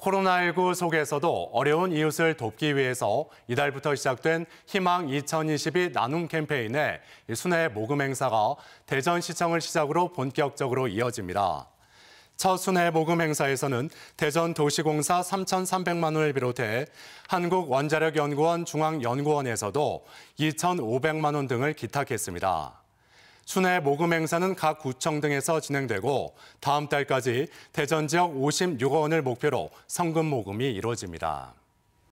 코로나19 속에서도 어려운 이웃을 돕기 위해서 이달부터 시작된 희망 2022 나눔 캠페인에 순회 모금 행사가 대전시청을 시작으로 본격적으로 이어집니다. 첫 순회 모금 행사에서는 대전도시공사 3,300만 원을 비롯해 한국원자력연구원 중앙연구원에서도 2,500만 원 등을 기탁했습니다. 순회 모금 행사는 각 구청 등에서 진행되고 다음 달까지 대전 지역 56억 원을 목표로 성금 모금이 이루어집니다.